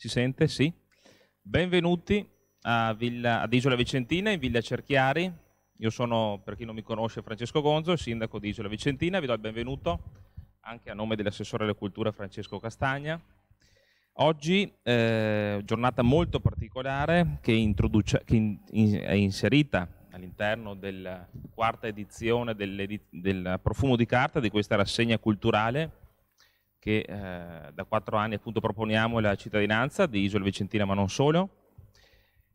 Si sente? Sì. Benvenuti a, Villa, ad Isola Vicentina, in Villa Cerchiari. Io sono, per chi non mi conosce, Francesco Gonzo, sindaco di Isola Vicentina. Vi do il benvenuto anche a nome dell'assessore alle culture Francesco Castagna. Oggi eh, giornata molto particolare che, che in, in, è inserita all'interno della quarta edizione del Profumo di Carta di questa rassegna culturale che eh, da quattro anni appunto proponiamo la cittadinanza di Isola Vicentina ma non solo,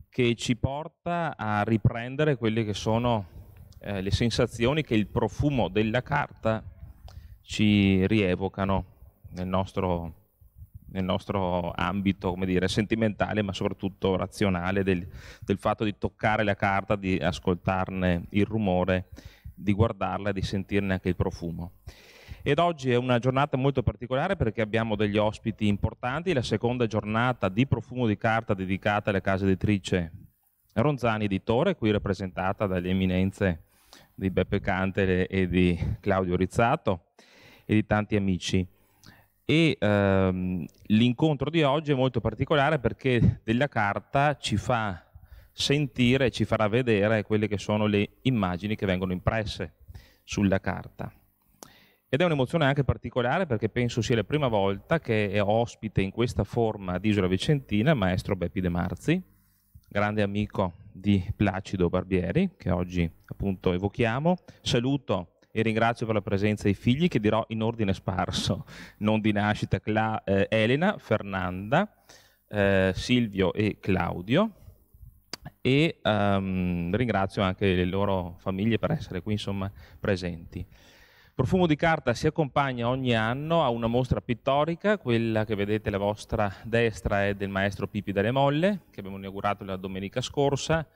che ci porta a riprendere quelle che sono eh, le sensazioni che il profumo della carta ci rievocano nel nostro, nel nostro ambito come dire, sentimentale ma soprattutto razionale del, del fatto di toccare la carta, di ascoltarne il rumore, di guardarla e di sentirne anche il profumo ed oggi è una giornata molto particolare perché abbiamo degli ospiti importanti, la seconda giornata di profumo di carta dedicata alla casa editrice Ronzani Editore, qui rappresentata dalle eminenze di Beppe Cantele e di Claudio Rizzato e di tanti amici. E ehm, l'incontro di oggi è molto particolare perché della carta ci fa sentire, ci farà vedere quelle che sono le immagini che vengono impresse sulla carta. Ed è un'emozione anche particolare perché penso sia la prima volta che è ospite in questa forma di Isola Vicentina il maestro Beppi De Marzi, grande amico di Placido Barbieri, che oggi appunto evochiamo. Saluto e ringrazio per la presenza i figli che dirò in ordine sparso, non di nascita, Cla- eh, Elena, Fernanda, eh, Silvio e Claudio e um, ringrazio anche le loro famiglie per essere qui insomma presenti. Profumo di carta si accompagna ogni anno a una mostra pittorica, quella che vedete alla vostra destra è del maestro Pipi Dalle Molle, che abbiamo inaugurato la domenica scorsa,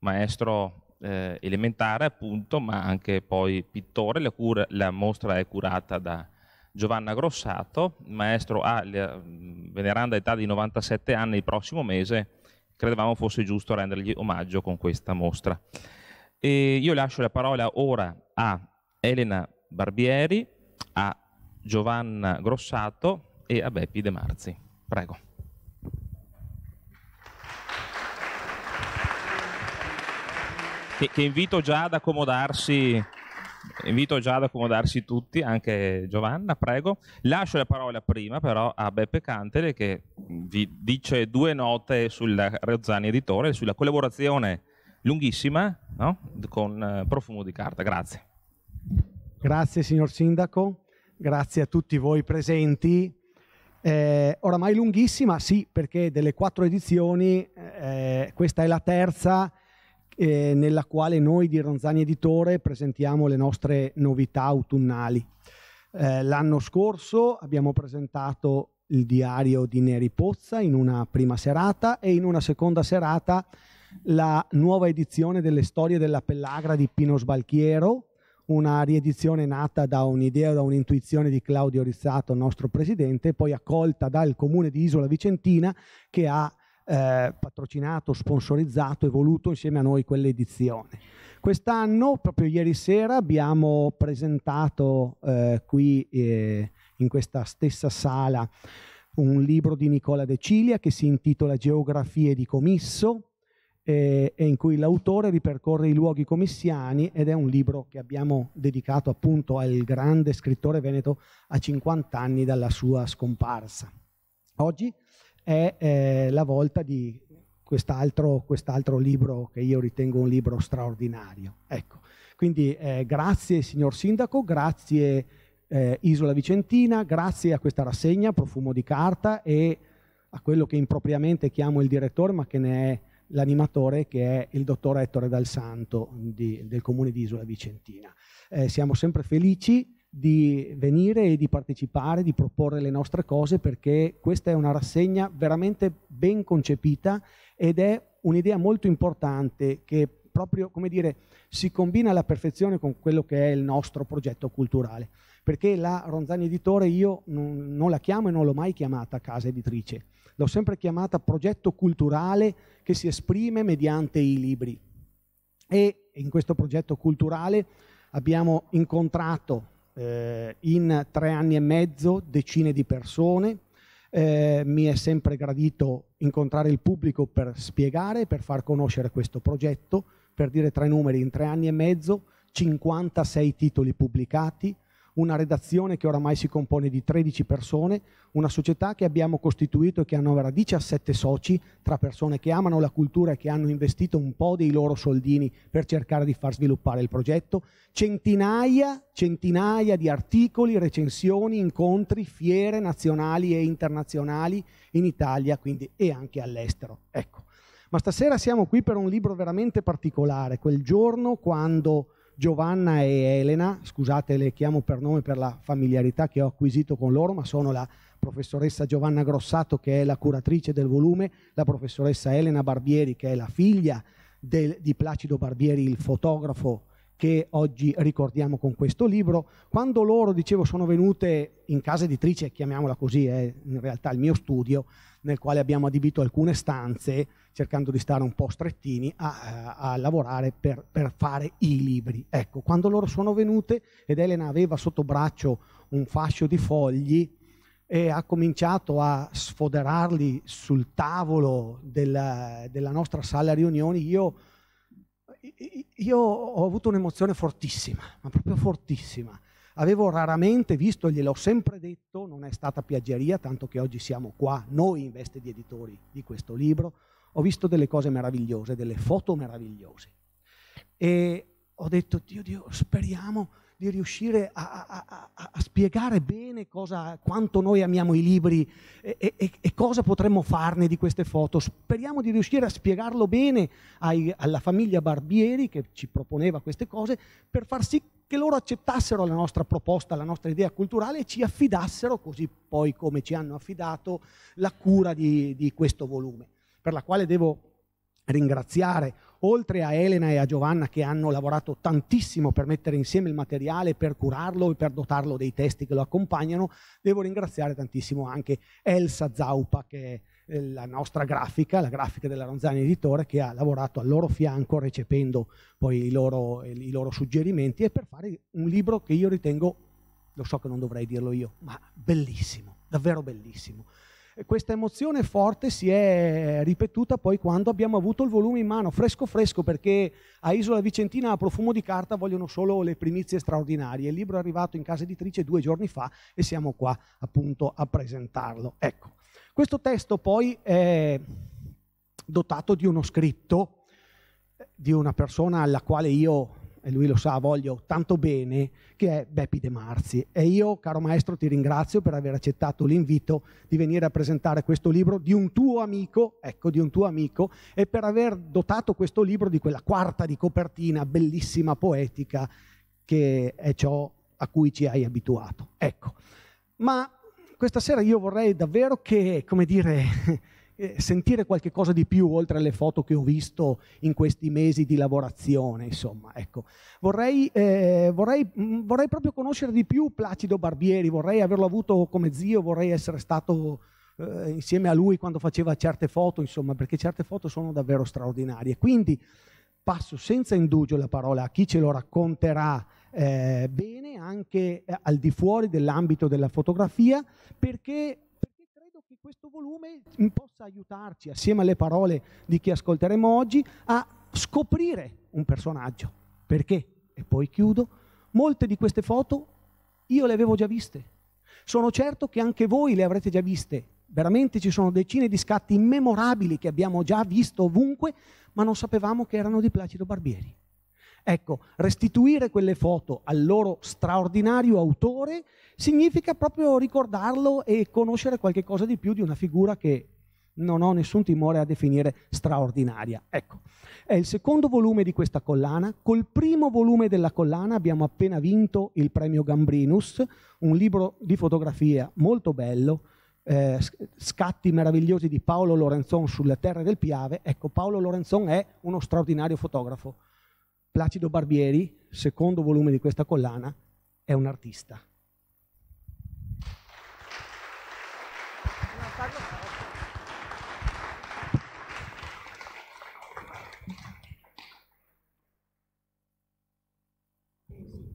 maestro eh, elementare appunto, ma anche poi pittore, la, cura, la, mostra è curata da Giovanna Grossato, maestro ha la mm, veneranda età di 97 anni il prossimo mese, credevamo fosse giusto rendergli omaggio con questa mostra. E io lascio la parola ora a Elena Barbieri, a Giovanna Grossato e a Beppi De Marzi. Prego. Che, che invito, già invito già ad accomodarsi tutti, anche Giovanna, prego. Lascio la parola prima però a Beppe Cantele che vi dice due note sul Rezzani Editore, sulla collaborazione lunghissima no? con eh, Profumo di Carta. Grazie. Grazie signor Sindaco, grazie a tutti voi presenti. Eh, oramai lunghissima, sì, perché delle quattro edizioni eh, questa è la terza eh, nella quale noi di Ronzani Editore presentiamo le nostre novità autunnali. Eh, l'anno scorso abbiamo presentato il diario di Neri Pozza in una prima serata e in una seconda serata la nuova edizione delle storie della Pellagra di Pino Sbalchiero, una riedizione nata da un'idea, da un'intuizione di Claudio Rizzato, nostro presidente, poi accolta dal comune di Isola Vicentina che ha eh, patrocinato, sponsorizzato e voluto insieme a noi quell'edizione. Quest'anno, proprio ieri sera, abbiamo presentato eh, qui eh, in questa stessa sala un libro di Nicola De Cilia che si intitola Geografie di Comisso, eh, e in cui l'autore ripercorre i luoghi commissiani ed è un libro che abbiamo dedicato appunto al grande scrittore veneto a 50 anni dalla sua scomparsa. Oggi è eh, la volta di quest'altro, quest'altro libro che io ritengo un libro straordinario. Ecco, quindi eh, grazie signor Sindaco, grazie eh, Isola Vicentina, grazie a questa rassegna Profumo di Carta e a quello che impropriamente chiamo il direttore ma che ne è l'animatore che è il dottor Ettore Dal Santo di, del comune di Isola Vicentina. Eh, siamo sempre felici di venire e di partecipare, di proporre le nostre cose perché questa è una rassegna veramente ben concepita ed è un'idea molto importante che proprio, come dire, si combina alla perfezione con quello che è il nostro progetto culturale. Perché la Ronzani Editore io non, non la chiamo e non l'ho mai chiamata casa editrice l'ho sempre chiamata progetto culturale che si esprime mediante i libri. E in questo progetto culturale abbiamo incontrato eh, in tre anni e mezzo decine di persone. Eh, mi è sempre gradito incontrare il pubblico per spiegare, per far conoscere questo progetto. Per dire tre numeri, in tre anni e mezzo 56 titoli pubblicati, una redazione che oramai si compone di 13 persone, una società che abbiamo costituito e che annovera 17 soci, tra persone che amano la cultura e che hanno investito un po' dei loro soldini per cercare di far sviluppare il progetto, centinaia, centinaia di articoli, recensioni, incontri, fiere nazionali e internazionali in Italia quindi, e anche all'estero. Ecco. Ma stasera siamo qui per un libro veramente particolare, quel giorno quando Giovanna e Elena, scusate le chiamo per nome per la familiarità che ho acquisito con loro, ma sono la professoressa Giovanna Grossato che è la curatrice del volume, la professoressa Elena Barbieri che è la figlia del, di Placido Barbieri, il fotografo che oggi ricordiamo con questo libro. Quando loro, dicevo, sono venute in casa editrice, chiamiamola così, è eh, in realtà il mio studio, nel quale abbiamo adibito alcune stanze, cercando di stare un po' strettini, a, eh, a lavorare per, per, fare i libri. Ecco, quando loro sono venute ed Elena aveva sotto braccio un fascio di fogli e ha cominciato a sfoderarli sul tavolo della, della nostra sala riunioni, io io ho avuto un'emozione fortissima, ma proprio fortissima. Avevo raramente visto, gliel'ho sempre detto, non è stata piaggeria, tanto che oggi siamo qua, noi in veste di editori di questo libro, ho visto delle cose meravigliose, delle foto meravigliose. E ho detto, Dio, Dio, speriamo di riuscire a, a, a, a spiegare bene cosa, quanto noi amiamo i libri e, e, e, cosa potremmo farne di queste foto. Speriamo di riuscire a spiegarlo bene ai, alla famiglia Barbieri che ci proponeva queste cose per far sì che loro accettassero la nostra proposta, la nostra idea culturale e ci affidassero, così poi come ci hanno affidato, la cura di, di questo volume, per la quale devo ringraziare oltre a Elena e a Giovanna che hanno lavorato tantissimo per mettere insieme il materiale, per curarlo e per dotarlo dei testi che lo accompagnano, devo ringraziare tantissimo anche Elsa Zaupa che è eh, la nostra grafica, la grafica della Ronzani Editore che ha lavorato al loro fianco recependo poi i loro, i loro suggerimenti e per fare un libro che io ritengo, lo so che non dovrei dirlo io, ma bellissimo, davvero bellissimo questa emozione forte si è ripetuta poi quando abbiamo avuto il volume in mano, fresco fresco, perché a Isola Vicentina a profumo di carta vogliono solo le primizie straordinarie. Il libro è arrivato in casa editrice due giorni fa e siamo qua appunto a presentarlo. Ecco, questo testo poi è dotato di uno scritto di una persona alla quale io e lui lo sa, voglio tanto bene, che è Beppi De Marzi. E io, caro maestro, ti ringrazio per aver accettato l'invito di venire a presentare questo libro di un tuo amico, ecco, di un tuo amico, e per aver dotato questo libro di quella quarta di copertina bellissima, poetica, che è ciò a cui ci hai abituato. Ecco. Ma questa sera io vorrei davvero che, come dire, eh, sentire qualche cosa di più oltre alle foto che ho visto in questi mesi di lavorazione, insomma, ecco. vorrei, eh, vorrei, mh, mm, vorrei, proprio conoscere di più Placido Barbieri, vorrei averlo avuto come zio, vorrei essere stato eh, insieme a lui quando faceva certe foto, insomma, perché certe foto sono davvero straordinarie. Quindi passo senza indugio la parola a chi ce lo racconterà eh, bene anche eh, al di fuori dell'ambito della fotografia perché questo volume possa aiutarci, assieme alle parole di chi ascolteremo oggi, a scoprire un personaggio. Perché? E poi chiudo. Molte di queste foto io le avevo già viste. Sono certo che anche voi le avrete già viste. Veramente ci sono decine di scatti immemorabili che abbiamo già visto ovunque, ma non sapevamo che erano di Placido Barbieri. Ecco, restituire quelle foto al loro straordinario autore significa proprio ricordarlo e conoscere qualche cosa di più di una figura che non ho nessun timore a definire straordinaria. Ecco, è il secondo volume di questa collana. Col primo volume della collana abbiamo appena vinto il premio Gambrinus, un libro di fotografia molto bello, eh, scatti meravigliosi di Paolo Lorenzon sulle terre del Piave. Ecco, Paolo Lorenzon è uno straordinario fotografo. Placido Barbieri, secondo volume di questa collana, è un artista.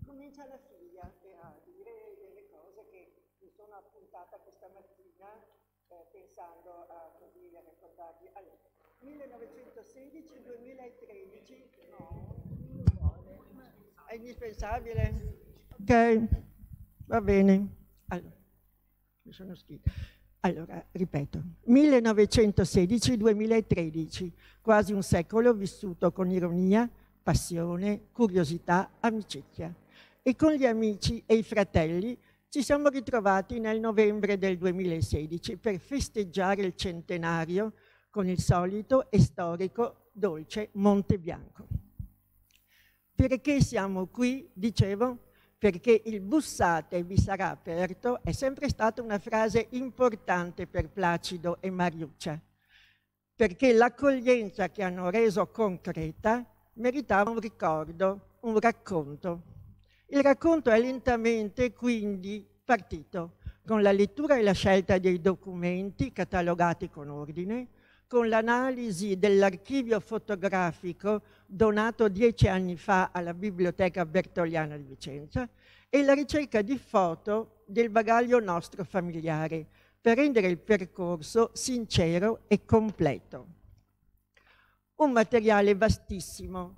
Comincia la figlia a dire delle cose che mi sono appuntata questa mattina eh, pensando a così a ricordarvi. Allora, 1916-2013, no è indispensabile. Ok, va bene. Allora, sono Allora, ripeto, 1916-2013, quasi un secolo vissuto con ironia, passione, curiosità, amicizia. E con gli amici e i fratelli ci siamo ritrovati nel novembre del 2016 per festeggiare il centenario con il solito e storico dolce Monte Bianco. Perché siamo qui, dicevo? Perché il bussate vi sarà aperto è sempre stata una frase importante per Placido e Mariuccia, perché l'accoglienza che hanno reso concreta meritava un ricordo, un racconto. Il racconto è lentamente quindi partito con la lettura e la scelta dei documenti catalogati con ordine, con l'analisi dell'archivio fotografico donato dieci anni fa alla Biblioteca Bertoliana di Vicenza e la ricerca di foto del bagaglio nostro familiare per rendere il percorso sincero e completo. Un materiale vastissimo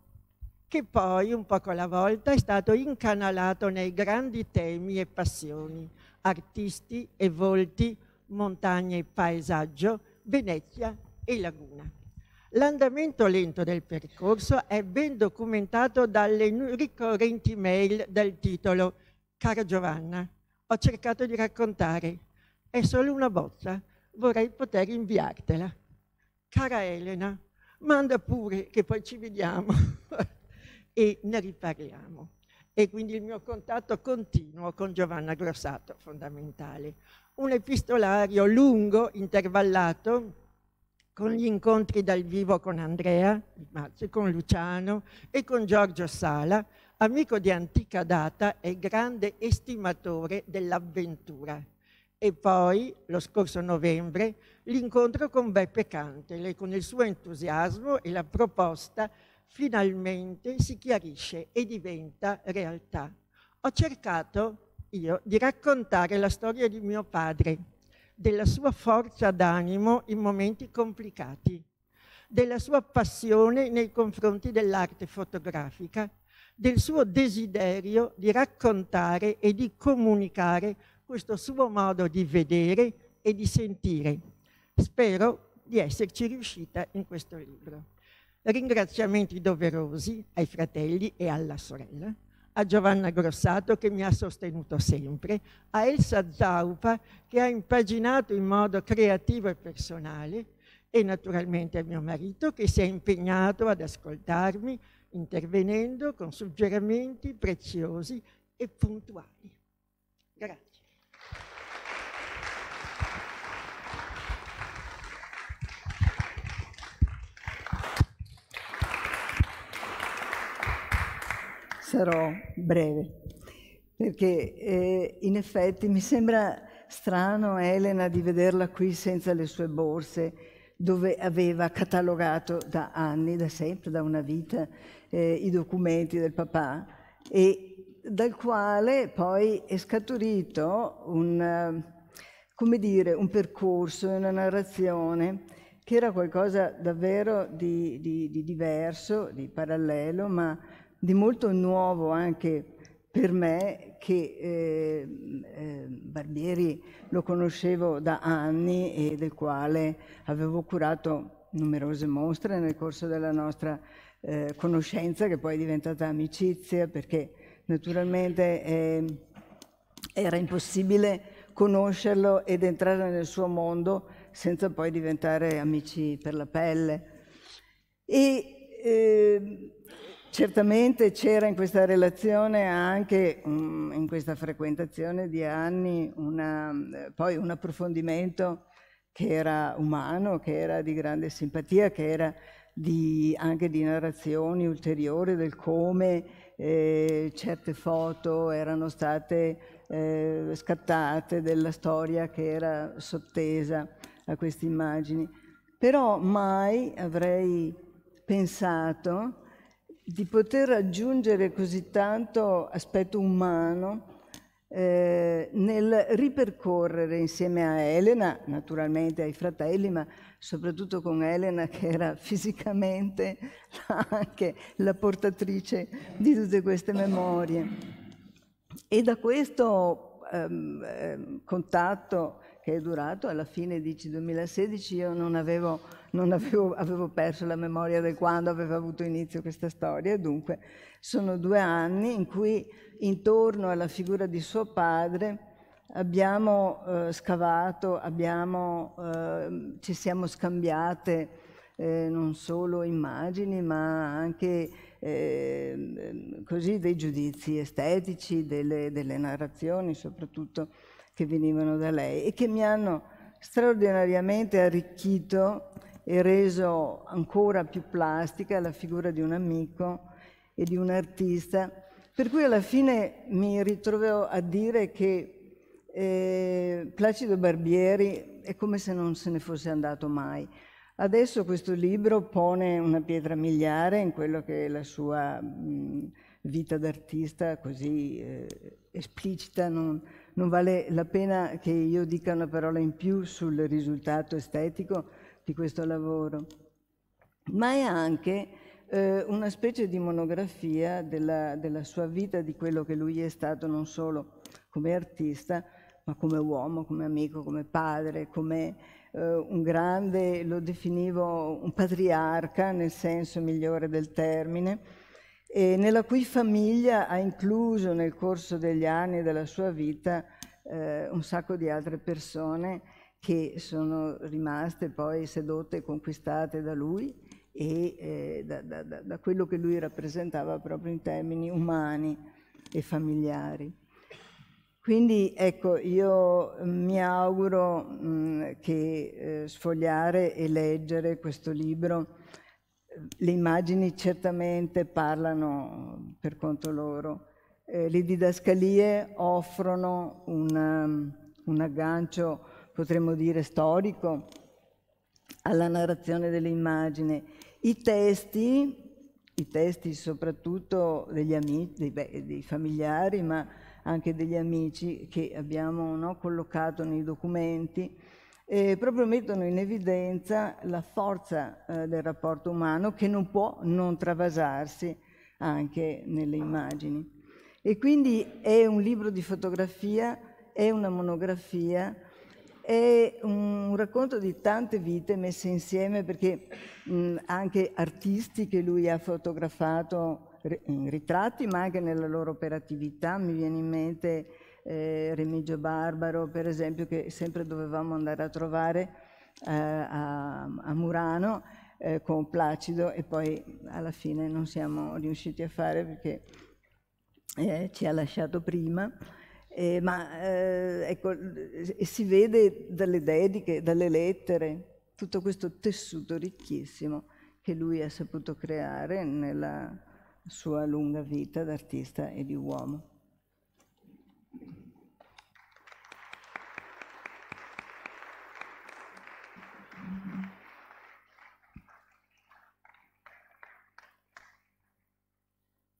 che poi, un poco alla volta, è stato incanalato nei grandi temi e passioni, artisti e volti, montagne e paesaggio, Venezia e laguna. L'andamento lento del percorso è ben documentato dalle ricorrenti mail dal titolo Cara Giovanna, ho cercato di raccontare, è solo una bozza, vorrei poter inviartela. Cara Elena, manda pure che poi ci vediamo e ne riparliamo. E quindi il mio contatto continuo con Giovanna Grossato, fondamentale. Un epistolario lungo, intervallato, con gli incontri dal vivo con Andrea con Luciano e con Giorgio Sala, amico di antica data e grande estimatore dell'avventura. E poi, lo scorso novembre, l'incontro con Beppe Cantele, con il suo entusiasmo e la proposta finalmente si chiarisce e diventa realtà. Ho cercato io di raccontare la storia di mio padre, della sua forza d'animo in momenti complicati, della sua passione nei confronti dell'arte fotografica, del suo desiderio di raccontare e di comunicare questo suo modo di vedere e di sentire. Spero di esserci riuscita in questo libro. Ringraziamenti doverosi ai fratelli e alla sorella a Giovanna Grossato che mi ha sostenuto sempre, a Elsa Zaupa che ha impaginato in modo creativo e personale e naturalmente a mio marito che si è impegnato ad ascoltarmi intervenendo con suggerimenti preziosi e puntuali. sarò breve, perché eh, in effetti mi sembra strano Elena di vederla qui senza le sue borse, dove aveva catalogato da anni, da sempre, da una vita, eh, i documenti del papà e dal quale poi è scaturito un, come dire, un percorso, una narrazione che era qualcosa davvero di, di, di diverso, di parallelo, ma di molto nuovo anche per me che eh, eh, Barbieri lo conoscevo da anni e del quale avevo curato numerose mostre nel corso della nostra eh, conoscenza che poi è diventata amicizia perché naturalmente eh, era impossibile conoscerlo ed entrare nel suo mondo senza poi diventare amici per la pelle. E eh, Certamente c'era in questa relazione anche mm, in questa frequentazione di anni una, eh, poi un approfondimento che era umano, che era di grande simpatia, che era di, anche di narrazioni ulteriori del come eh, certe foto erano state eh, scattate, della storia che era sottesa a queste immagini. Però mai avrei pensato di poter raggiungere così tanto aspetto umano eh, nel ripercorrere insieme a Elena, naturalmente ai fratelli, ma soprattutto con Elena che era fisicamente anche la portatrice di tutte queste memorie. E da questo ehm, ehm contatto che è durato alla fine di 2016 io non avevo non avevo, avevo, perso la memoria di quando aveva avuto inizio questa storia, dunque sono due anni in cui intorno alla figura di suo padre abbiamo eh, scavato, abbiamo, eh, ci siamo scambiate eh, non solo immagini ma anche ehm, così dei giudizi estetici, delle, delle narrazioni soprattutto che venivano da lei e che mi hanno straordinariamente arricchito e reso ancora più plastica la figura di un amico e di un artista, per cui alla fine mi ritrovo a dire che eh, Placido Barbieri è come se non se ne fosse andato mai. Adesso questo libro pone una pietra miliare in quello che è la sua mh, vita d'artista così eh, esplicita, non, non vale la pena che io dica una parola in più sul risultato estetico, di questo lavoro, ma è anche eh, una specie di monografia della, della sua vita, di quello che lui è stato non solo come artista, ma come uomo, come amico, come padre, come eh, un grande, lo definivo un patriarca nel senso migliore del termine, e nella cui famiglia ha incluso nel corso degli anni della sua vita eh, un sacco di altre persone che sono rimaste poi sedotte e conquistate da lui e eh, da, da, da, quello che lui rappresentava proprio in termini umani e familiari. Quindi ecco, io mm, mi auguro mh, mm, che eh, sfogliare e leggere questo libro, eh, le immagini certamente parlano per conto loro, eh, le didascalie offrono un, mm, un aggancio potremmo dire storico, alla narrazione delle immagini. I testi, i testi soprattutto degli amici, dei, beh, dei familiari, ma anche degli amici che abbiamo no, collocato nei documenti, eh, proprio mettono in evidenza la forza eh, del rapporto umano che non può non travasarsi anche nelle immagini. E quindi è un libro di fotografia, è una monografia, è un racconto di tante vite messe insieme perché mh, anche artisti che lui ha fotografato in ritratti, ma anche nella loro operatività, mi viene in mente eh, Remigio Barbaro, per esempio, che sempre dovevamo andare a trovare eh, a, a, Murano eh, con Placido e poi alla fine non siamo riusciti a fare perché eh, ci ha lasciato prima. Eh, ma eh, ecco, si vede dalle dediche, dalle lettere, tutto questo tessuto ricchissimo che lui ha saputo creare nella sua lunga vita d'artista e di uomo.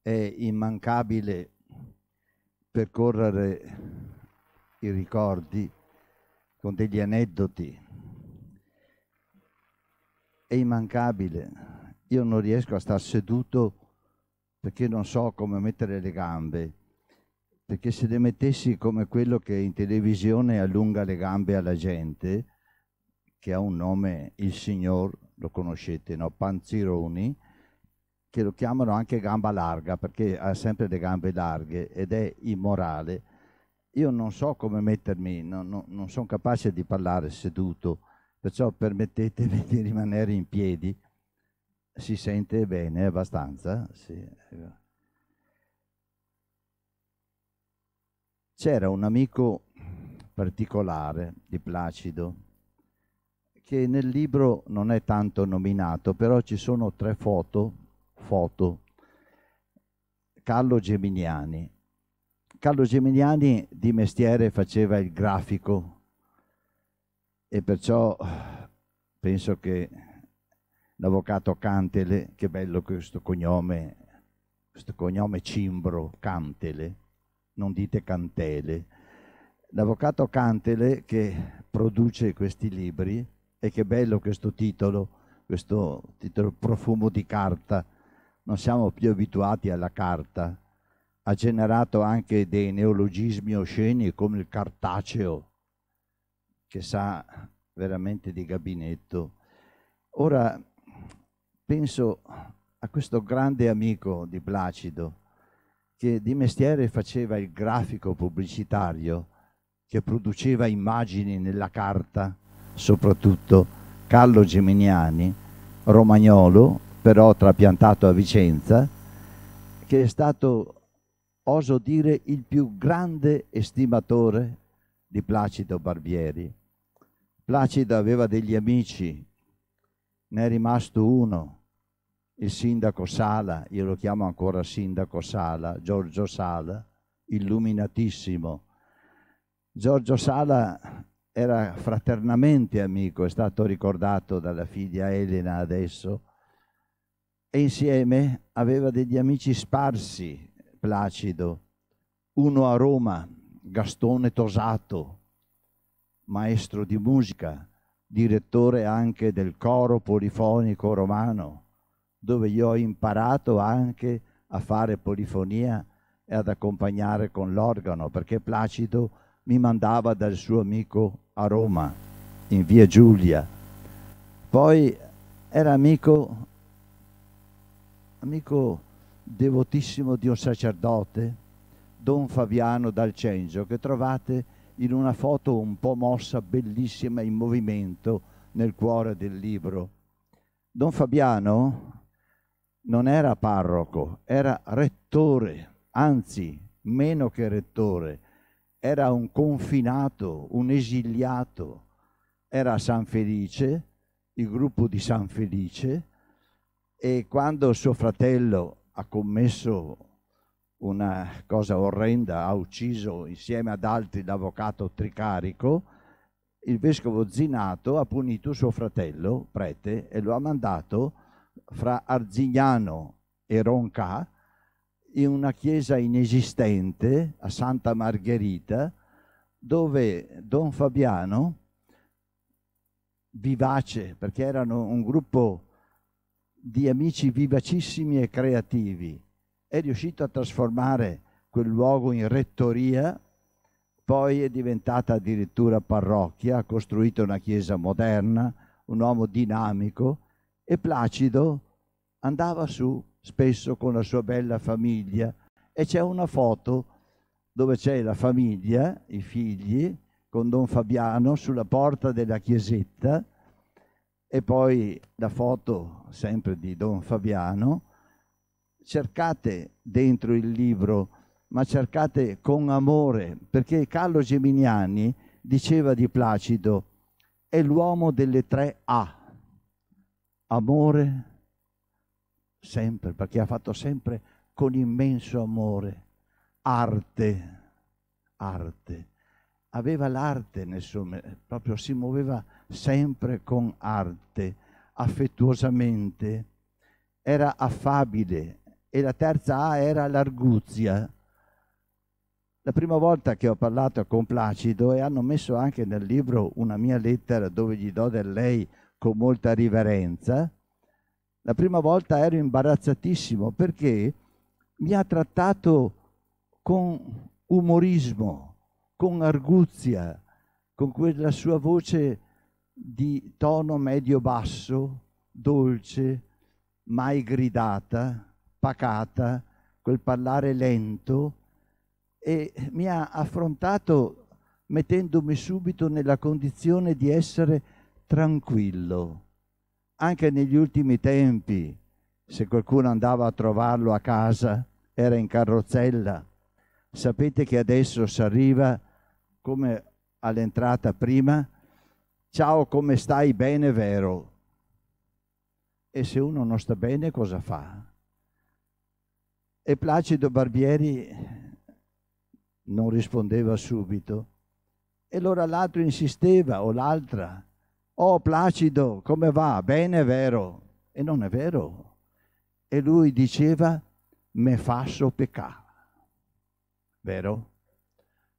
È immancabile percorrere i ricordi con degli aneddoti. È immancabile. Io non riesco a star seduto perché non so come mettere le gambe, perché se le mettessi come quello che in televisione allunga le gambe alla gente, che ha un nome, il signor, lo conoscete, no? Panzironi, che lo chiamano anche gamba larga perché ha sempre le gambe larghe ed è immorale, io non so come mettermi, no, no, non sono capace di parlare seduto, perciò permettetemi di rimanere in piedi. Si sente bene abbastanza? Sì. C'era un amico particolare di Placido che nel libro non è tanto nominato, però ci sono tre foto foto. Carlo Geminiani. Carlo Geminiani di mestiere faceva il grafico e perciò penso che l'avvocato Cantele, che bello questo cognome, questo cognome cimbro, Cantele, non dite Cantele, l'avvocato Cantele che produce questi libri e che bello questo titolo, questo titolo profumo di carta, non siamo più abituati alla carta, ha generato anche dei neologismi osceni come il cartaceo, che sa veramente di gabinetto. Ora penso a questo grande amico di Placido, che di mestiere faceva il grafico pubblicitario, che produceva immagini nella carta, soprattutto Carlo Geminiani, romagnolo però trapiantato a Vicenza, che è stato, oso dire, il più grande estimatore di Placido Barbieri. Placido aveva degli amici, ne è rimasto uno, il sindaco Sala, io lo chiamo ancora sindaco Sala, Giorgio Sala, illuminatissimo. Giorgio Sala era fraternamente amico, è stato ricordato dalla figlia Elena adesso, e insieme aveva degli amici sparsi, Placido, uno a Roma, Gastone Tosato, maestro di musica, direttore anche del coro polifonico romano, dove io ho imparato anche a fare polifonia e ad accompagnare con l'organo, perché Placido mi mandava dal suo amico a Roma, in via Giulia. Poi era amico amico devotissimo di un sacerdote, Don Fabiano D'Alcenzio, che trovate in una foto un po' mossa, bellissima, in movimento nel cuore del libro. Don Fabiano non era parroco, era rettore, anzi meno che rettore, era un confinato, un esiliato, era a San Felice, il gruppo di San Felice, e quando suo fratello ha commesso una cosa orrenda, ha ucciso insieme ad altri l'avvocato Tricarico, il vescovo Zinato ha punito suo fratello, prete, e lo ha mandato fra Arzignano e Ronca in una chiesa inesistente a Santa Margherita, dove Don Fabiano, vivace, perché erano un gruppo di amici vivacissimi e creativi. È riuscito a trasformare quel luogo in rettoria, poi è diventata addirittura parrocchia, ha costruito una chiesa moderna, un uomo dinamico e Placido andava su spesso con la sua bella famiglia e c'è una foto dove c'è la famiglia, i figli, con Don Fabiano sulla porta della chiesetta e poi la foto sempre di Don Fabiano. Cercate dentro il libro, ma cercate con amore, perché Carlo Geminiani diceva di Placido, è l'uomo delle tre A. Amore, sempre, perché ha fatto sempre con immenso amore. Arte, arte. Aveva l'arte, nel suo, proprio si muoveva sempre con arte, affettuosamente. Era affabile e la terza A era l'arguzia. La prima volta che ho parlato con Placido e hanno messo anche nel libro una mia lettera dove gli do del lei con molta riverenza, la prima volta ero imbarazzatissimo perché mi ha trattato con umorismo, con arguzia, con quella sua voce di tono medio-basso, dolce, mai gridata, pacata, quel parlare lento e mi ha affrontato mettendomi subito nella condizione di essere tranquillo. Anche negli ultimi tempi, se qualcuno andava a trovarlo a casa, era in carrozzella. Sapete che adesso si arriva come all'entrata prima ciao come stai bene vero. E se uno non sta bene cosa fa? E Placido Barbieri non rispondeva subito. E allora l'altro insisteva o l'altra, oh Placido, come va? Bene, vero? E non è vero. E lui diceva, me faccio peccare. Vero?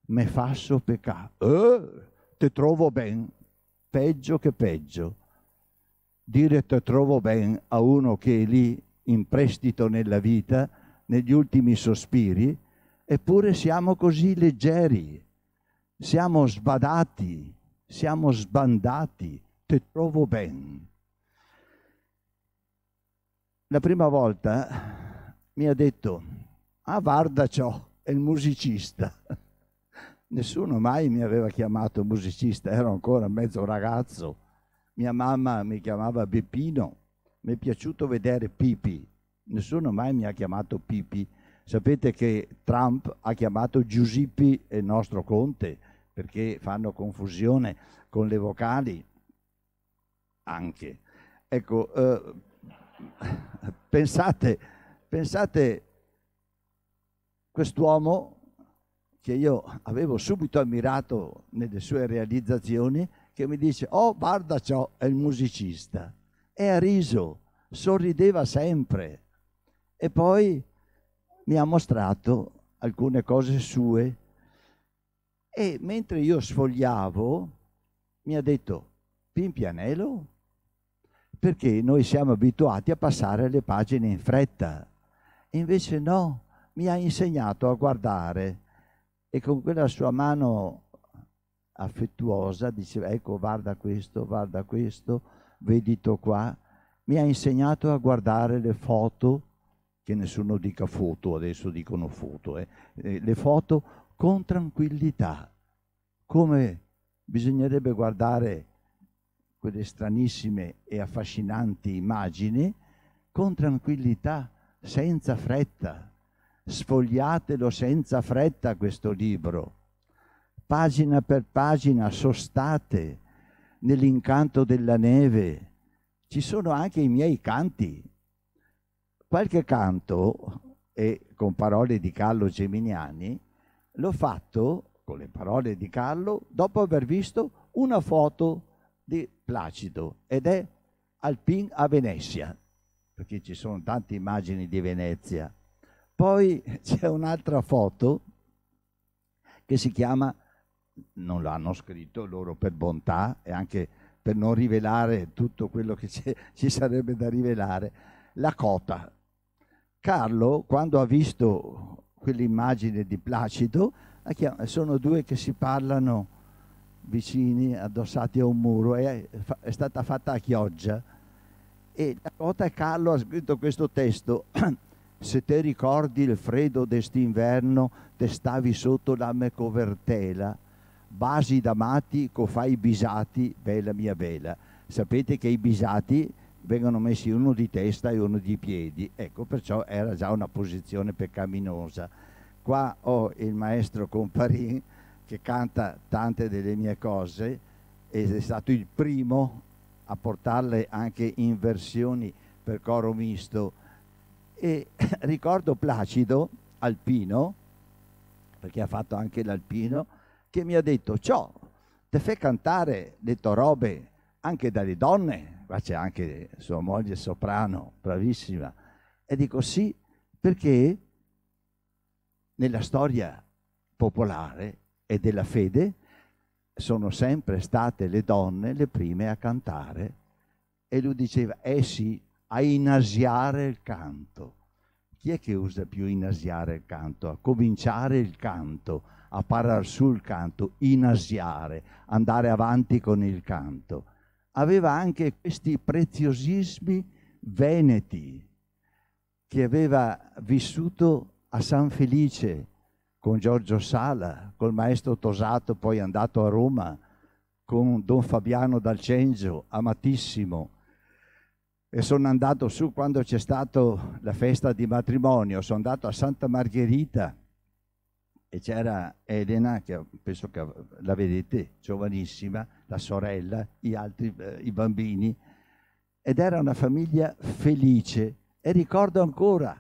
Me faccio peccare. Eh, te trovo bene peggio che peggio. Dire te trovo ben a uno che è lì in prestito nella vita, negli ultimi sospiri, eppure siamo così leggeri, siamo sbadati, siamo sbandati, te trovo ben. La prima volta mi ha detto, ah guarda ciò, è il musicista. Nessuno mai mi aveva chiamato musicista, ero ancora mezzo ragazzo. Mia mamma mi chiamava Beppino, mi è piaciuto vedere Pipi. Nessuno mai mi ha chiamato Pipi. Sapete che Trump ha chiamato Giuseppe il nostro Conte perché fanno confusione con le vocali anche. Ecco, eh, pensate, pensate, quest'uomo che io avevo subito ammirato nelle sue realizzazioni, che mi dice, oh guarda ciò, è il musicista. E ha riso, sorrideva sempre. E poi mi ha mostrato alcune cose sue e mentre io sfogliavo mi ha detto, Pimpianello, perché noi siamo abituati a passare le pagine in fretta. Invece no, mi ha insegnato a guardare e con quella sua mano affettuosa diceva ecco guarda questo, guarda questo, vedito qua, mi ha insegnato a guardare le foto, che nessuno dica foto, adesso dicono foto, eh. eh, le foto con tranquillità, come bisognerebbe guardare quelle stranissime e affascinanti immagini con tranquillità, senza fretta, sfogliatelo senza fretta questo libro. Pagina per pagina sostate nell'incanto della neve. Ci sono anche i miei canti. Qualche canto, e con parole di Carlo Geminiani, l'ho fatto, con le parole di Carlo, dopo aver visto una foto di Placido ed è Alpin a Venezia, perché ci sono tante immagini di Venezia poi c'è un'altra foto che si chiama, non l'hanno scritto loro per bontà e anche per non rivelare tutto quello che ci sarebbe da rivelare, la cota. Carlo, quando ha visto quell'immagine di Placido, sono due che si parlano vicini, addossati a un muro, è, è stata fatta a Chioggia, e la cota Carlo ha scritto questo testo Se te ricordi il freddo d'est'inverno, te stavi sotto la me covertela, basi d'amati, co fai bisati, bella mia bella. Sapete che i bisati vengono messi uno di testa e uno di piedi, ecco perciò era già una posizione peccaminosa. Qua ho il maestro Comparin che canta tante delle mie cose ed è stato il primo a portarle anche in versioni per coro misto e ricordo Placido, alpino, perché ha fatto anche l'alpino, che mi ha detto, ciò, te fai cantare le tue robe anche dalle donne, qua c'è anche sua moglie soprano, bravissima, e dico sì, perché nella storia popolare e della fede sono sempre state le donne le prime a cantare. E lui diceva, eh sì, a inasiare il canto. Chi è che usa più inasiare il canto? A cominciare il canto, a parar sul canto, inasiare, andare avanti con il canto. Aveva anche questi preziosismi veneti che aveva vissuto a San Felice con Giorgio Sala, col maestro Tosato, poi andato a Roma, con Don Fabiano D'Alcengio, amatissimo, e sono andato su quando c'è stata la festa di matrimonio, sono andato a Santa Margherita e c'era Elena, che penso che la vedete, giovanissima, la sorella, gli altri, eh, i bambini, ed era una famiglia felice e ricordo ancora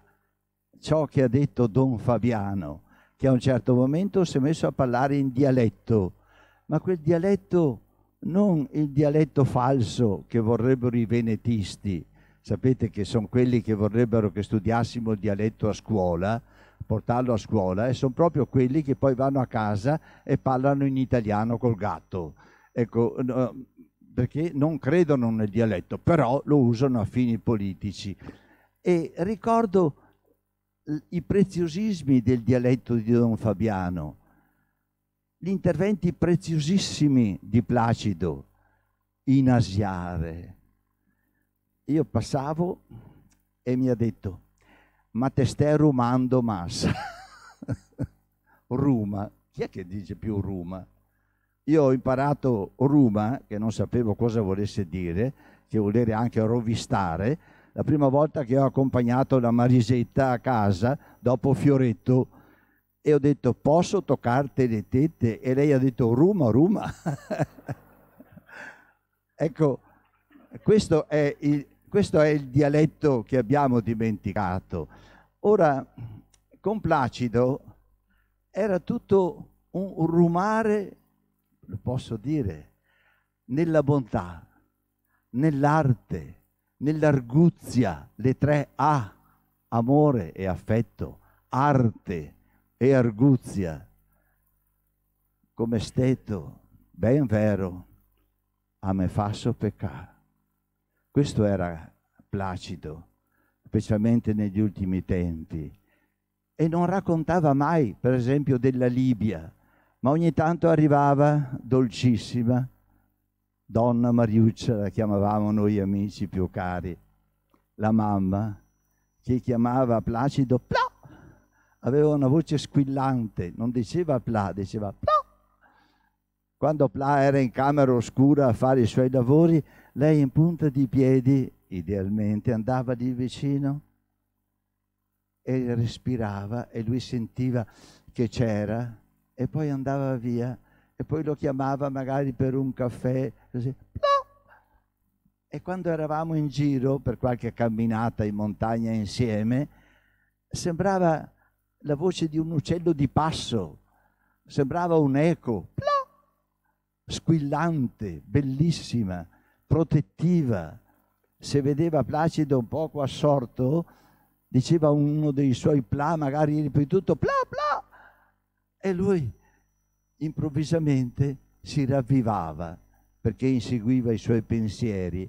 ciò che ha detto Don Fabiano, che a un certo momento si è messo a parlare in dialetto, ma quel dialetto non il dialetto falso che vorrebbero i venetisti, sapete che sono quelli che vorrebbero che studiassimo il dialetto a scuola, portarlo a scuola, e sono proprio quelli che poi vanno a casa e parlano in italiano col gatto. Ecco, perché non credono nel dialetto, però lo usano a fini politici. E ricordo i preziosismi del dialetto di Don Fabiano gli interventi preziosissimi di Placido in Asiare. Io passavo e mi ha detto, ma te stai rumando massa. Ruma, chi è che dice più Ruma? Io ho imparato Ruma, che non sapevo cosa volesse dire, che volere anche rovistare, la prima volta che ho accompagnato la Marisetta a casa dopo Fioretto e ho detto posso toccarti le tette e lei ha detto ruma ruma ecco questo è, il, questo è il dialetto che abbiamo dimenticato ora con Placido era tutto un rumare lo posso dire nella bontà nell'arte nell'arguzia le tre A amore e affetto arte e arguzia, come stetto, ben vero, a me fasso peccare. Questo era Placido, specialmente negli ultimi tempi. E non raccontava mai, per esempio, della Libia, ma ogni tanto arrivava dolcissima, donna Mariuccia, la chiamavamo noi amici più cari, la mamma, che chiamava Placido Pla! aveva una voce squillante, non diceva pla, diceva pla. Quando Pla era in camera oscura a fare i suoi lavori, lei in punta di piedi, idealmente, andava lì vicino e respirava e lui sentiva che c'era e poi andava via e poi lo chiamava magari per un caffè così, e quando eravamo in giro per qualche camminata in montagna insieme sembrava la voce di un uccello di passo, sembrava un eco, squillante, bellissima, protettiva. Se vedeva Placido un poco assorto, diceva uno dei suoi pla, magari ripetuto pla pla, e lui improvvisamente si ravvivava perché inseguiva i suoi pensieri.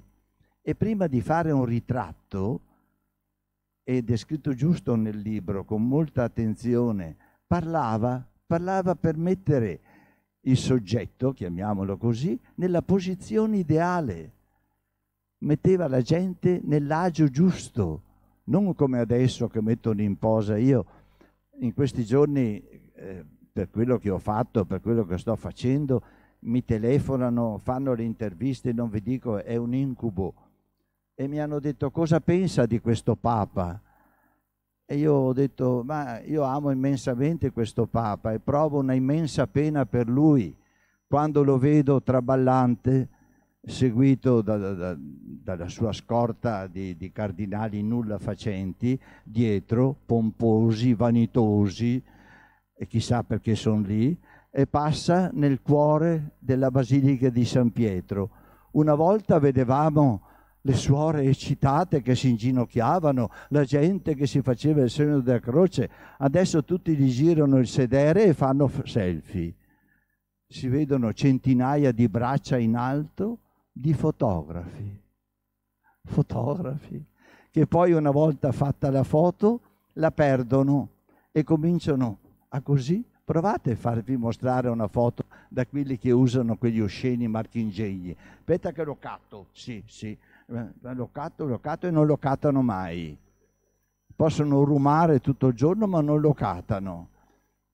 E prima di fare un ritratto, è descritto giusto nel libro, con molta attenzione, parlava, parlava per mettere il soggetto, chiamiamolo così, nella posizione ideale. Metteva la gente nell'agio giusto, non come adesso che mettono in posa. Io in questi giorni, eh, per quello che ho fatto, per quello che sto facendo, mi telefonano, fanno le interviste, non vi dico, è un incubo e mi hanno detto cosa pensa di questo Papa? E io ho detto, ma io amo immensamente questo Papa e provo una immensa pena per lui quando lo vedo traballante, seguito da, da, dalla sua scorta di, di, cardinali nulla facenti, dietro, pomposi, vanitosi, e chissà perché sono lì, e passa nel cuore della Basilica di San Pietro. Una volta vedevamo le suore eccitate che si inginocchiavano, la gente che si faceva il segno della croce. Adesso tutti gli girano il sedere e fanno selfie. Si vedono centinaia di braccia in alto di fotografi. Fotografi che poi una volta fatta la foto la perdono e cominciano a così. Provate a farvi mostrare una foto da quelli che usano quegli osceni marchingegni. Aspetta che lo catto, sì, sì eh, locato, locato e non lo catano mai. Possono rumare tutto il giorno ma non lo catano.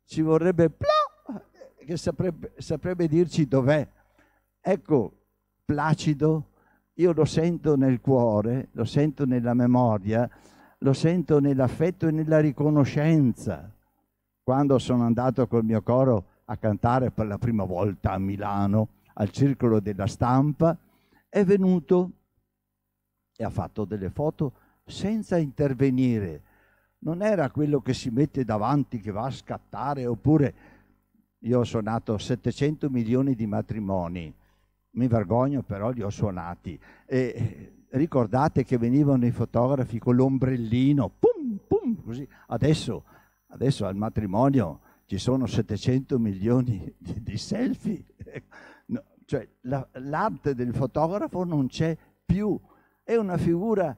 Ci vorrebbe Pla, che saprebbe, saprebbe dirci dov'è. Ecco, Placido, io lo sento nel cuore, lo sento nella memoria, lo sento nell'affetto e nella riconoscenza. Quando sono andato col mio coro a cantare per la prima volta a Milano, al Circolo della Stampa, è venuto e ha fatto delle foto senza intervenire. Non era quello che si mette davanti, che va a scattare, oppure io ho suonato 700 milioni di matrimoni, mi vergogno però li ho suonati. E ricordate che venivano i fotografi con l'ombrellino, pum, pum, così. Adesso, adesso al matrimonio ci sono 700 milioni di, di selfie. No, cioè, la, l'arte del fotografo non c'è più è una figura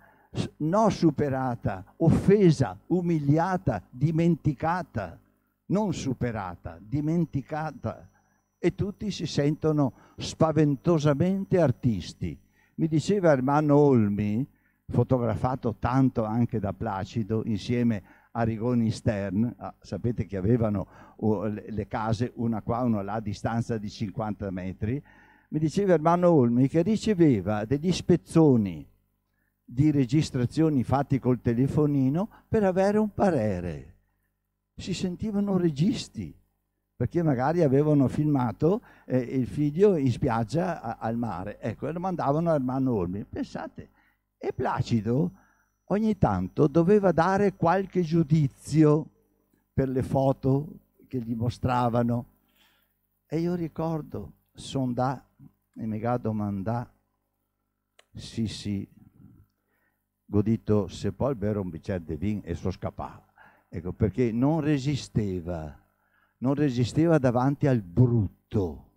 non superata, offesa, umiliata, dimenticata, non superata, dimenticata. E tutti si sentono spaventosamente artisti. Mi diceva Ermanno Olmi, fotografato tanto anche da Placido insieme a Rigoni Stern, ah, sapete che avevano le, le case una qua, una là, a distanza di 50 metri, mi diceva Ermanno Olmi che riceveva degli spezzoni di registrazioni fatte col telefonino per avere un parere. Si sentivano registi, perché magari avevano filmato eh, il figlio in spiaggia a, al mare. Ecco, lo mandavano a mano Olmi. Pensate, e Placido ogni tanto doveva dare qualche giudizio per le foto che gli mostravano. E io ricordo, sondà, e mi domandà, sì sì, godito se poi bere un bicchiere di vino e sono scappato. Ecco, perché non resisteva, non resisteva davanti al brutto,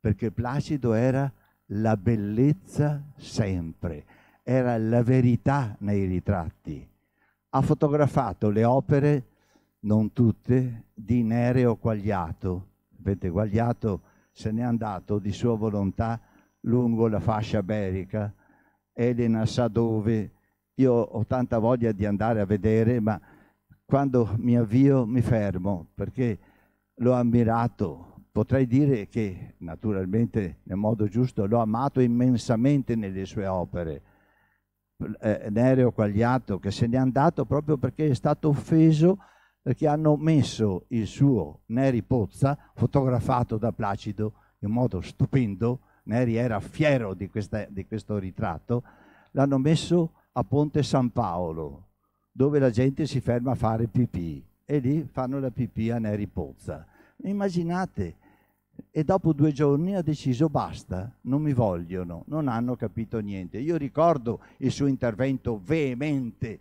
perché Placido era la bellezza sempre, era la verità nei ritratti. Ha fotografato le opere, non tutte, di Nereo Quagliato. Vedete, Quagliato se n'è andato di sua volontà lungo la fascia berica, Elena sa dove, io ho tanta voglia di andare a vedere, ma quando mi avvio mi fermo perché l'ho ammirato. Potrei dire che, naturalmente, nel modo giusto, l'ho amato immensamente nelle sue opere. Eh, Nereo Quagliato, che se n'è andato proprio perché è stato offeso perché hanno messo il suo Neri Pozza, fotografato da Placido in modo stupendo, Neri era fiero di, questa, di questo ritratto, l'hanno messo a Ponte San Paolo, dove la gente si ferma a fare pipì e lì fanno la pipì a Neri Pozza. Immaginate, e dopo due giorni ha deciso basta, non mi vogliono, non hanno capito niente. Io ricordo il suo intervento veemente,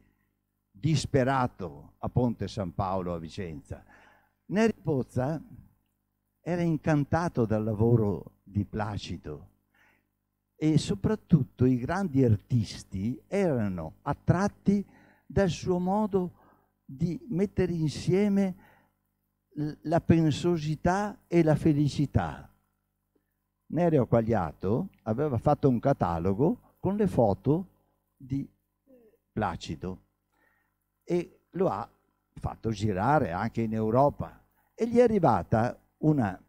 disperato a Ponte San Paolo a Vicenza. Neri Pozza era incantato dal lavoro di Placido e soprattutto i grandi artisti erano attratti dal suo modo di mettere insieme la pensosità e la felicità. Nereo Quagliato aveva fatto un catalogo con le foto di Placido e lo ha fatto girare anche in Europa e gli è arrivata una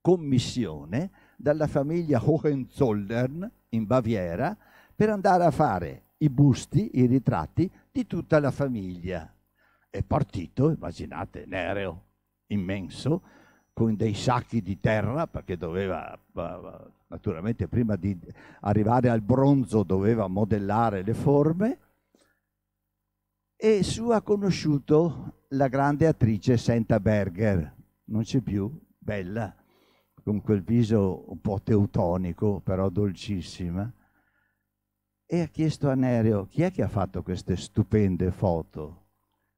commissione dalla famiglia Hohenzollern in Baviera per andare a fare i busti, i ritratti di tutta la famiglia. È partito, immaginate, un aereo immenso con dei sacchi di terra perché doveva naturalmente prima di arrivare al bronzo doveva modellare le forme e su ha conosciuto la grande attrice Senta Berger, non c'è più, bella, con quel viso un po' teutonico, però dolcissima, e ha chiesto a Nereo chi è che ha fatto queste stupende foto.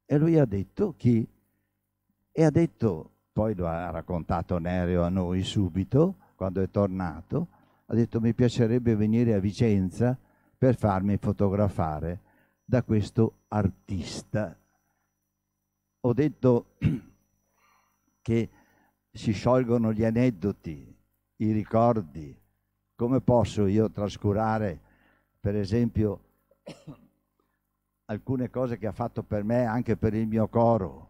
E lui ha detto chi? E ha detto, poi lo ha raccontato Nereo a noi subito, quando è tornato, ha detto mi piacerebbe venire a Vicenza per farmi fotografare da questo artista. Ho detto che si sciolgono gli aneddoti, i ricordi. Come posso io trascurare, per esempio, alcune cose che ha fatto per me anche per il mio coro?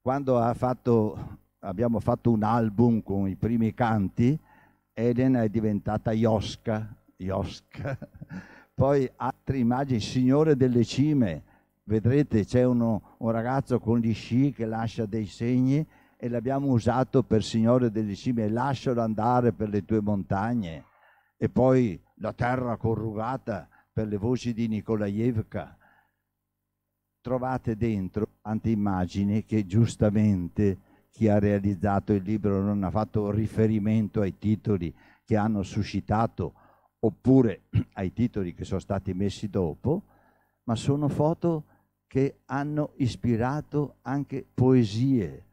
Quando ha fatto, abbiamo fatto un album con i primi canti, Elena è diventata Iosca, Iosca. poi altre immagini, Signore delle Cime, vedrete c'è uno, un ragazzo con gli sci che lascia dei segni e l'abbiamo usato per Signore delle Simi, lascialo andare per le tue montagne. E poi la terra corrugata per le voci di Nikolaevka. Trovate dentro tante immagini che giustamente chi ha realizzato il libro non ha fatto riferimento ai titoli che hanno suscitato oppure ai titoli che sono stati messi dopo, ma sono foto che hanno ispirato anche poesie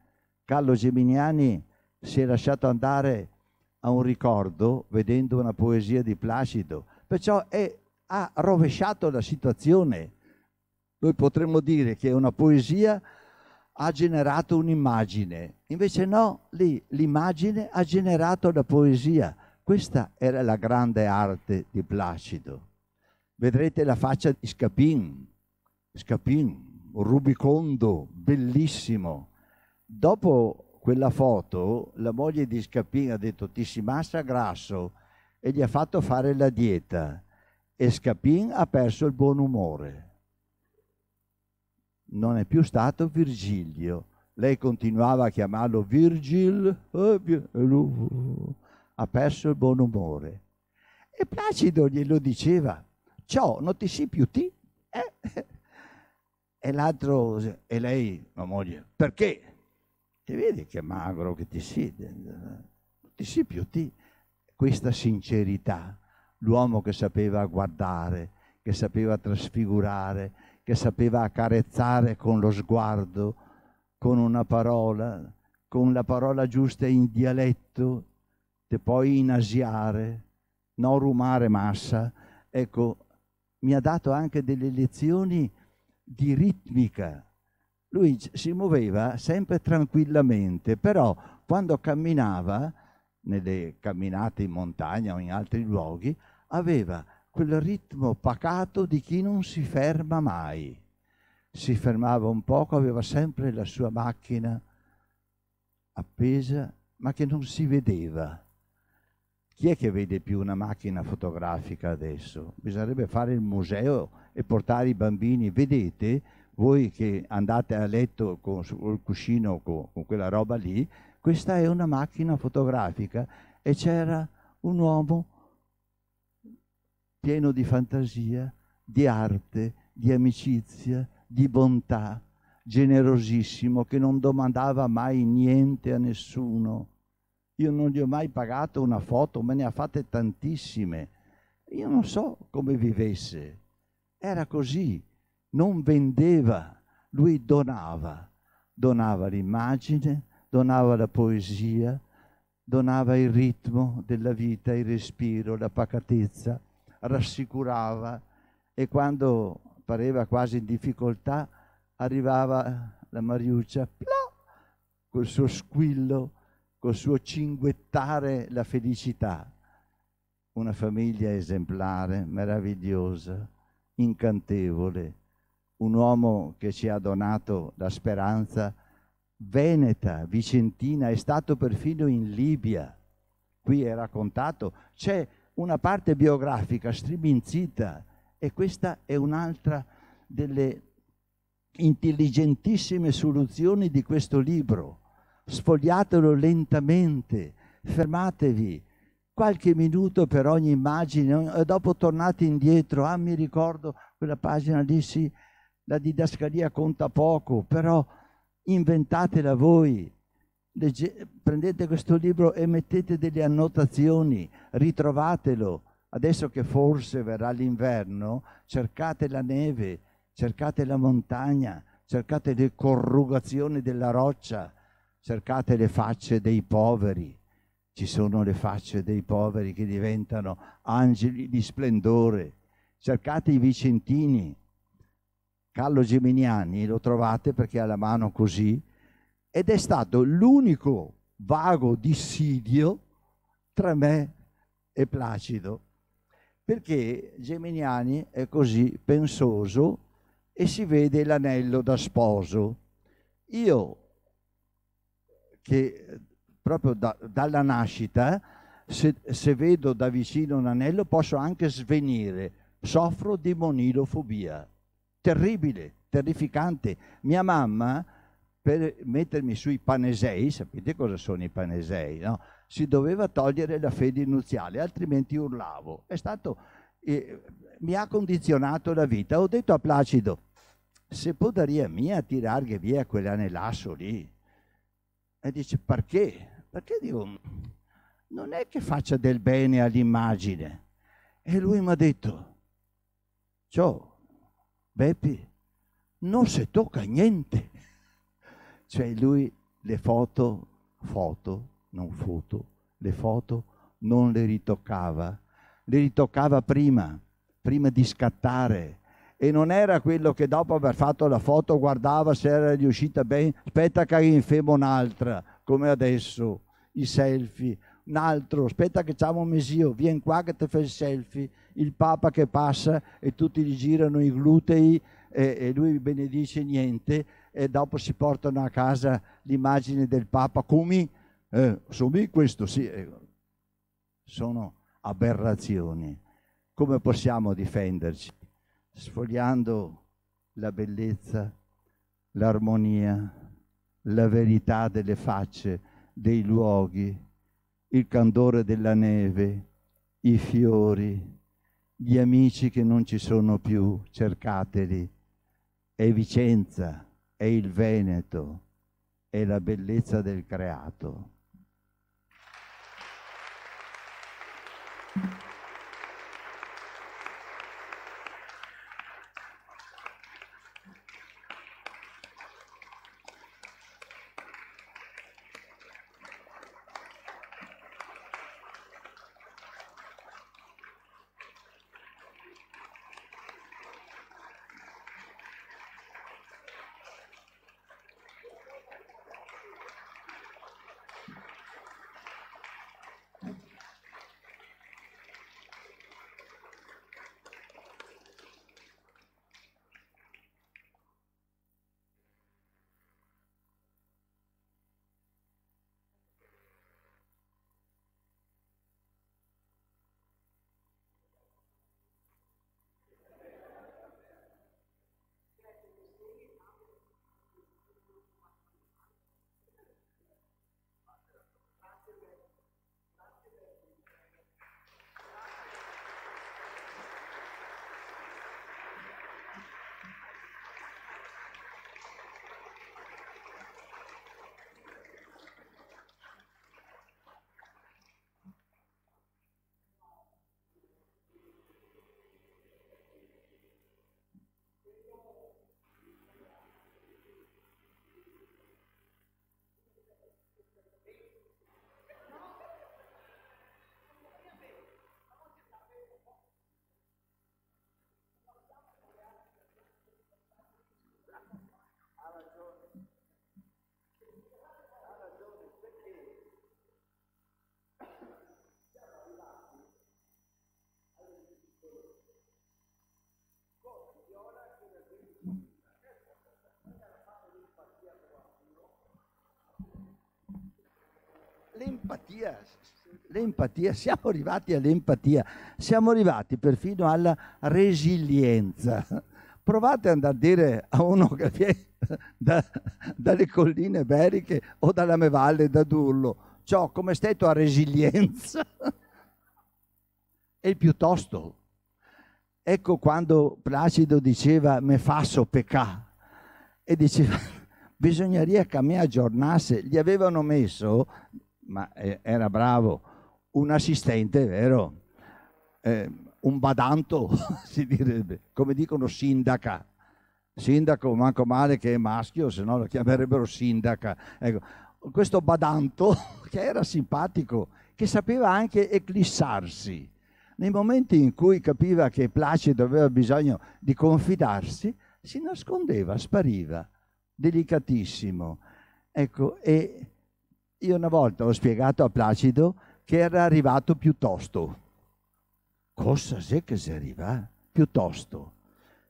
Carlo Geminiani si è lasciato andare a un ricordo vedendo una poesia di Placido, perciò è, ha rovesciato la situazione. Noi potremmo dire che una poesia ha generato un'immagine, invece no, lì l'immagine ha generato la poesia. Questa era la grande arte di Placido. Vedrete la faccia di Scapin, Scapin, rubicondo, bellissimo, Dopo quella foto, la moglie di Scapin ha detto ti si massa grasso e gli ha fatto fare la dieta e Scapin ha perso il buon umore. Non è più stato Virgilio. Lei continuava a chiamarlo Virgil e eh, eh, ha perso il buon umore. E Placido glielo diceva, ciò non ti si più ti. Eh? E l'altro, e lei, la moglie, perché? E vedi che magro che ti siete, non ti si più ti. Questa sincerità, l'uomo che sapeva guardare, che sapeva trasfigurare, che sapeva accarezzare con lo sguardo, con una parola, con la parola giusta in dialetto, te poi inasiare, non rumare massa. Ecco, mi ha dato anche delle lezioni di ritmica, lui si muoveva sempre tranquillamente, però quando camminava, nelle camminate in montagna o in altri luoghi, aveva quel ritmo pacato di chi non si ferma mai. Si fermava un poco, aveva sempre la sua macchina appesa, ma che non si vedeva. Chi è che vede più una macchina fotografica adesso? Bisognerebbe fare il museo e portare i bambini, vedete, voi che andate a letto con il cuscino con, con, quella roba lì, questa è una macchina fotografica e c'era un uomo pieno di fantasia, di arte, di amicizia, di bontà, generosissimo, che non domandava mai niente a nessuno. Io non gli ho mai pagato una foto, me ne ha fatte tantissime. Io non so come vivesse. Era così non vendeva, lui donava, donava l'immagine, donava la poesia, donava il ritmo della vita, il respiro, la pacatezza, rassicurava e quando pareva quasi in difficoltà arrivava la Mariuccia plò, col suo squillo, col suo cinguettare la felicità. Una famiglia esemplare, meravigliosa, incantevole, un uomo che ci ha donato la speranza veneta, vicentina, è stato perfino in Libia. Qui è raccontato, c'è una parte biografica striminzita e questa è un'altra delle intelligentissime soluzioni di questo libro. Sfogliatelo lentamente, fermatevi qualche minuto per ogni immagine, e eh, dopo tornate indietro, ah mi ricordo quella pagina lì sì, la didascalia conta poco, però inventatela voi. Legge, prendete questo libro e mettete delle annotazioni, ritrovatelo. Adesso che forse verrà l'inverno, cercate la neve, cercate la montagna, cercate le corrugazioni della roccia, cercate le facce dei poveri. Ci sono le facce dei poveri che diventano angeli di splendore. Cercate i vicentini, Carlo Geminiani lo trovate perché ha la mano così, ed è stato l'unico vago dissidio tra me e Placido, perché Geminiani è così pensoso e si vede l'anello da sposo. Io, che proprio da, dalla nascita, eh, se, se, vedo da vicino un anello posso anche svenire, soffro di monilofobia terribile, terrificante. Mia mamma, per mettermi sui panesei, sapete cosa sono i panesei, no? si doveva togliere la fede nuziale, altrimenti urlavo. È stato, eh, mi ha condizionato la vita. Ho detto a Placido, se podaria mia tirarghe via quell'anelasso lì. E dice, perché? Perché dico, non è che faccia del bene all'immagine. E lui mi ha detto, ciò, Beppi, non si tocca niente. Cioè lui le foto, foto, non foto, le foto non le ritoccava, le ritoccava prima, prima di scattare. E non era quello che dopo aver fatto la foto guardava se era riuscita bene, aspetta che infemo un'altra, come adesso, i selfie, un altro, aspetta che c'è un mesio, vieni qua che ti fai il selfie, il Papa che passa e tutti gli girano i glutei e, e lui benedice niente e dopo si portano a casa l'immagine del Papa come eh, somi questo sì, eh, sono aberrazioni. Come possiamo difenderci? Sfogliando la bellezza, l'armonia, la verità delle facce, dei luoghi, il candore della neve, i fiori, gli amici che non ci sono più, cercateli. È Vicenza, è il Veneto, è la bellezza del creato. l'empatia, l'empatia, siamo arrivati all'empatia, siamo arrivati perfino alla resilienza. Provate ad andare a dire a uno che viene da, dalle colline beriche o dalla Mevalle, da Durlo, ciò come stai tu a resilienza? E piuttosto, ecco quando Placido diceva me faccio pecà e diceva bisognerebbe che a me aggiornasse, gli avevano messo ma eh, era bravo, un assistente, vero? Eh, un badanto, si direbbe, come dicono sindaca. Sindaco, manco male che è maschio, se no lo chiamerebbero sindaca. Ecco, questo badanto che era simpatico, che sapeva anche eclissarsi. Nei momenti in cui capiva che Placido aveva bisogno di confidarsi, si nascondeva, spariva, delicatissimo. Ecco, e io una volta ho spiegato a Placido che era arrivato piuttosto. Cosa se che si arriva? Piuttosto.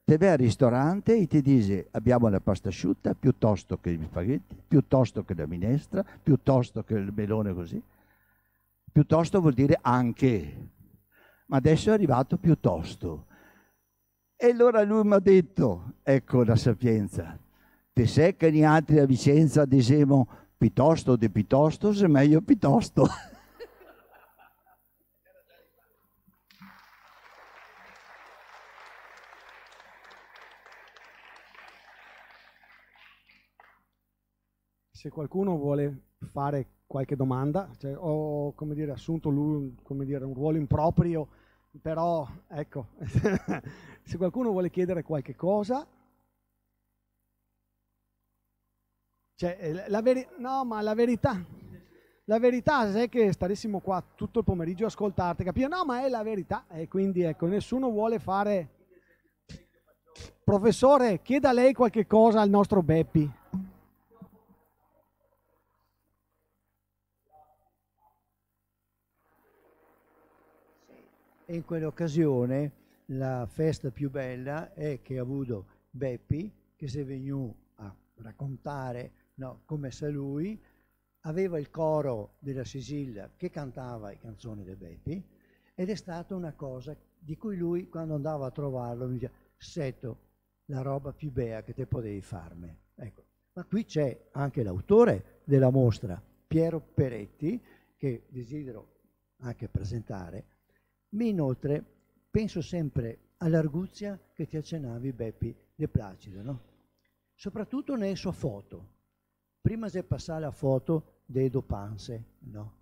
Te vai al ristorante e ti dice abbiamo la pasta asciutta piuttosto che i spaghetti, piuttosto che la minestra, piuttosto che il melone così. Piuttosto vuol dire anche. Ma adesso è arrivato piuttosto. E allora lui mi ha detto, ecco la sapienza, te sei che gli altri a Vicenza dicevano piuttosto di piuttosto, se meglio piuttosto. Se qualcuno vuole fare qualche domanda, cioè, ho come dire, assunto lui, come dire, un ruolo improprio, però ecco, se qualcuno vuole chiedere qualche cosa Cioè, eh, la veri- no, ma la verità, la verità è che staressimo qua tutto il pomeriggio a ascoltarti, capito? No, ma è la verità. E quindi, ecco, nessuno vuole fare... Professore, chieda lei qualche cosa al nostro Beppi. E in quell'occasione la festa più bella è che ha avuto Beppi, che si è venuto a raccontare no, come se lui aveva il coro della Sisilla che cantava le canzoni dei Beppi ed è stata una cosa di cui lui quando andava a trovarlo mi diceva Seto, la roba più bea che te potevi farmi. Ecco. Ma qui c'è anche l'autore della mostra, Piero Peretti, che desidero anche presentare. Mi inoltre penso sempre all'arguzia che ti accennavi Beppi De Placido, no? soprattutto nella sua foto, Prima di passare passata la foto dei dopanze, no?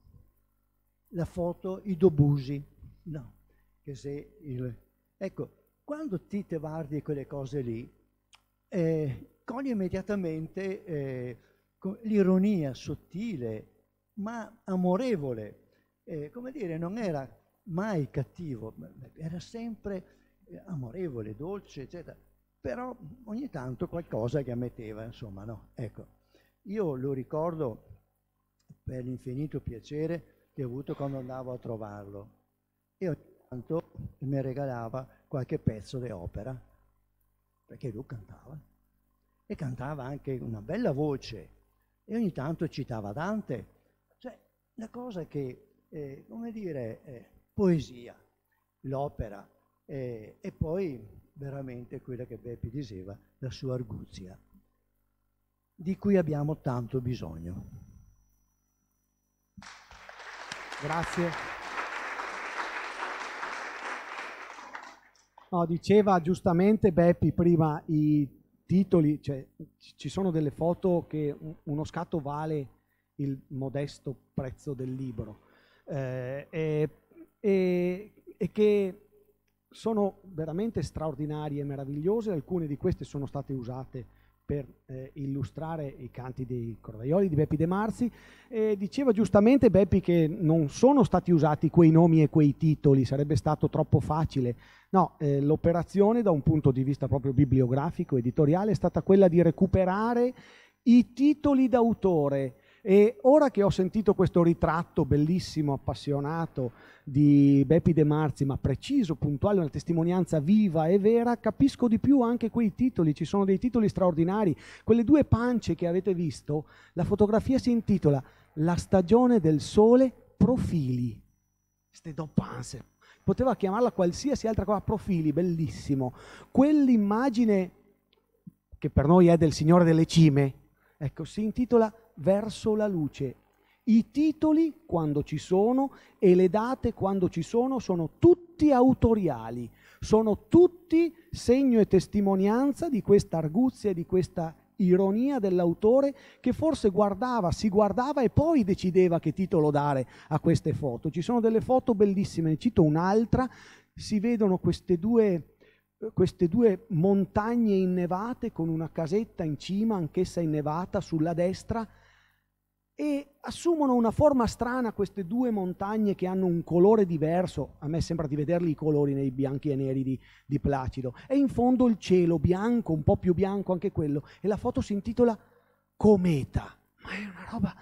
La foto, i dobusi, no? Che se il... Ecco, quando ti te guardi quelle cose lì, eh, cogli immediatamente eh, l'ironia sottile, ma amorevole. Eh, come dire, non era mai cattivo, era sempre eh, amorevole, dolce, eccetera. Però ogni tanto qualcosa che ammetteva, insomma, no? Ecco. Io lo ricordo per l'infinito piacere che ho avuto quando andavo a trovarlo e ogni tanto mi regalava qualche pezzo di opera perché lui cantava e cantava anche una bella voce e ogni tanto citava Dante. Cioè, una cosa che, eh, come dire, eh, poesia, l'opera eh, e poi veramente quella che Beppi diceva, la sua arguzia di cui abbiamo tanto bisogno. Grazie. No, diceva giustamente Beppi prima i titoli, cioè, ci sono delle foto che uno scatto vale il modesto prezzo del libro eh, e, e, e, che sono veramente straordinarie e meravigliose, alcune di queste sono state usate per eh, illustrare i canti dei Cordaioli di Beppi De Marzi. Eh, diceva giustamente Beppi che non sono stati usati quei nomi e quei titoli, sarebbe stato troppo facile. No, eh, l'operazione da un punto di vista proprio bibliografico, editoriale, è stata quella di recuperare i titoli d'autore e ora che ho sentito questo ritratto bellissimo, appassionato di Beppi De Marzi, ma preciso, puntuale, una testimonianza viva e vera, capisco di più anche quei titoli, ci sono dei titoli straordinari. Quelle due pance che avete visto, la fotografia si intitola La stagione del sole profili. Ste do panse. Poteva chiamarla qualsiasi altra cosa, profili, bellissimo. Quell'immagine che per noi è del Signore delle Cime, Ecco, si intitola Verso la luce. I titoli quando ci sono e le date quando ci sono sono tutti autoriali, sono tutti segno e testimonianza di questa arguzia e di questa ironia dell'autore che forse guardava, si guardava e poi decideva che titolo dare a queste foto. Ci sono delle foto bellissime, ne cito un'altra, si vedono queste due queste due montagne innevate con una casetta in cima, anch'essa innevata, sulla destra, e assumono una forma strana queste due montagne che hanno un colore diverso, a me sembra di vederli i colori nei bianchi e neri di, di Placido, e in fondo il cielo bianco, un po' più bianco anche quello, e la foto si intitola Cometa, ma è una roba,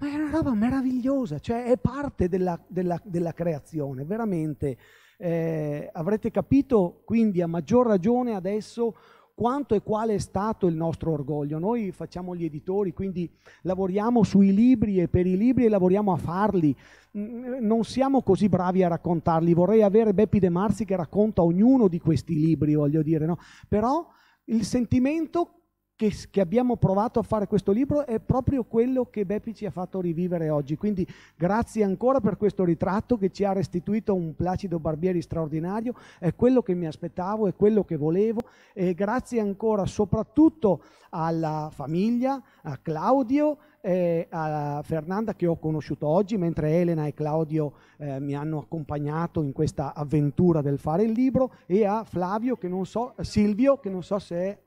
ma è una roba meravigliosa, cioè è parte della, della, della creazione, veramente eh, avrete capito quindi a maggior ragione adesso quanto e quale è stato il nostro orgoglio. Noi facciamo gli editori, quindi lavoriamo sui libri e per i libri e lavoriamo a farli. Mm, mm, non siamo così bravi a raccontarli. Vorrei avere Beppi De Marzi che racconta ognuno di questi libri, voglio dire, no? Però il sentimento che, che, abbiamo provato a fare questo libro è proprio quello che Beppi ci ha fatto rivivere oggi. Quindi grazie ancora per questo ritratto che ci ha restituito un Placido Barbieri straordinario, è quello che mi aspettavo, è quello che volevo e grazie ancora soprattutto alla famiglia, a Claudio, eh, a Fernanda che ho conosciuto oggi, mentre Elena e Claudio eh, mi hanno accompagnato in questa avventura del fare il libro, e a Flavio che non so, Silvio che non so se è...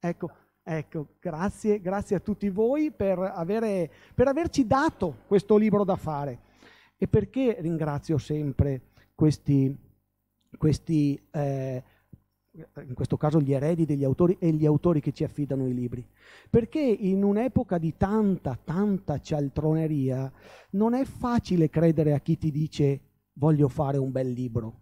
Ecco, Ecco, grazie, grazie a tutti voi per, avere, per averci dato questo libro da fare. E perché ringrazio sempre questi, questi eh, in questo caso gli eredi degli autori e gli autori che ci affidano i libri. Perché in un'epoca di tanta, tanta cialtroneria non è facile credere a chi ti dice voglio fare un bel libro.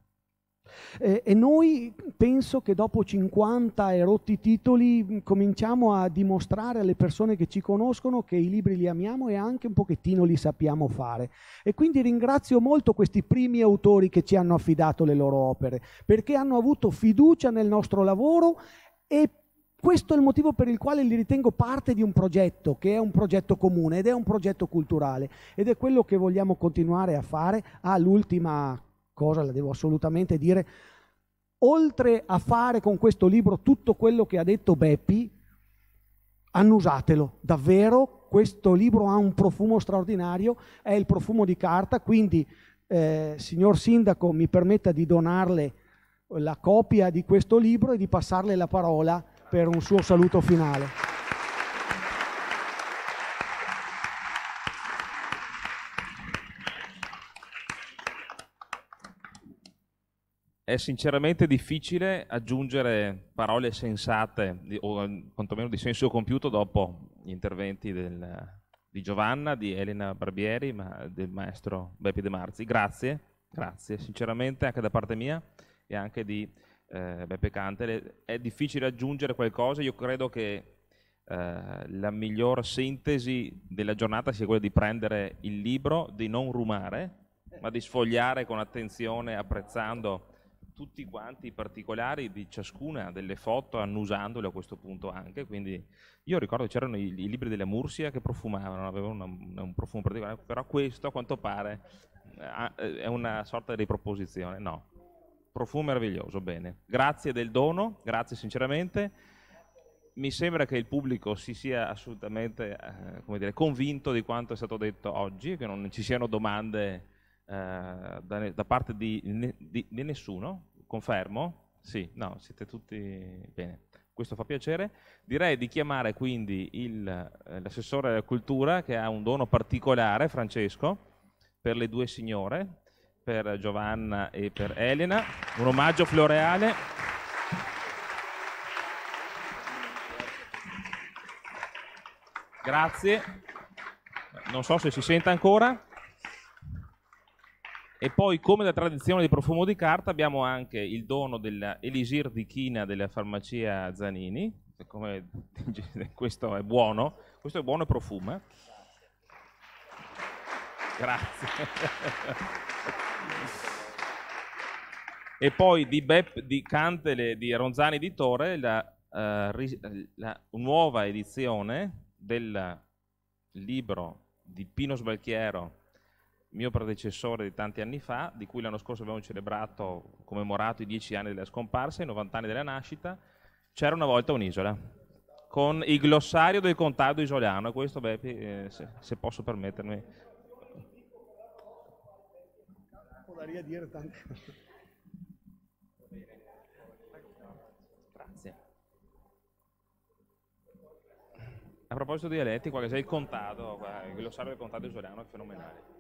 Eh, e noi penso che dopo 50 e rotti titoli mm, cominciamo a dimostrare alle persone che ci conoscono che i libri li amiamo e anche un pochettino li sappiamo fare. E quindi ringrazio molto questi primi autori che ci hanno affidato le loro opere, perché hanno avuto fiducia nel nostro lavoro e questo è il motivo per il quale li ritengo parte di un progetto, che è un progetto comune ed è un progetto culturale ed è quello che vogliamo continuare a fare all'ultima cosa la devo assolutamente dire, oltre a fare con questo libro tutto quello che ha detto Beppi, annusatelo, davvero questo libro ha un profumo straordinario, è il profumo di carta, quindi eh, signor Sindaco mi permetta di donarle la copia di questo libro e di passarle la parola per un suo saluto finale. è sinceramente difficile aggiungere parole sensate o eh, quantomeno di senso compiuto dopo gli interventi del, di Giovanna, di Elena Barbieri, ma del maestro Beppe De Marzi. Grazie, grazie sinceramente anche da parte mia e anche di eh, Beppe Cantele. È difficile aggiungere qualcosa, io credo che eh, la miglior sintesi della giornata sia quella di prendere il libro, di non rumare, ma di sfogliare con attenzione, apprezzando tutti quanti i particolari di ciascuna delle foto annusandole a questo punto anche, quindi io ricordo c'erano i, i libri della Mursia che profumavano, avevano una, un profumo particolare, però questo a quanto pare eh, eh, è una sorta di riproposizione, no, profumo meraviglioso, bene, grazie del dono, grazie sinceramente, mi sembra che il pubblico si sia assolutamente eh, dire, convinto di quanto è stato detto oggi, che non ci siano domande eh, da, da, parte di, di, di nessuno, confermo? Sì, no, siete tutti bene questo fa piacere. Direi di chiamare quindi eh, l'assessore della cultura che ha un dono particolare, Francesco, per le due signore, per Giovanna e per Elena. Un omaggio floreale. Grazie. Non so se si sente ancora. E poi, come da tradizione di profumo di carta, abbiamo anche il dono dell'Elisir di China della farmacia Zanini. Come, questo è buono, questo è buono e profuma. Eh. Grazie. e poi di Bepp, di Cantele, di Ronzani di Torre, la, uh, la nuova edizione del libro di Pino Sbalchiero mio predecessore di tanti anni fa, di cui l'anno scorso abbiamo celebrato, commemorato i dieci anni della scomparsa, i 90 anni della nascita, c'era una volta un'isola, con il glossario del contado isoliano, questo Beppi, eh, se, se, posso permettermi. Grazie. A proposito di dialetti, qua che il contado, il glossario del contado isoliano è fenomenale.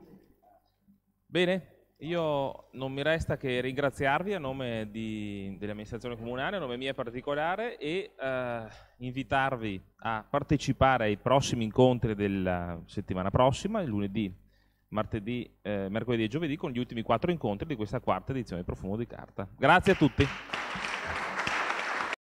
Bene, io non mi resta che ringraziarvi a nome di, dell'amministrazione comunale, a nome mio in particolare, e eh, invitarvi a partecipare ai prossimi incontri della settimana prossima, il lunedì, martedì, eh, mercoledì e giovedì, con gli ultimi quattro incontri di questa quarta edizione Profumo di Carta. Grazie a tutti.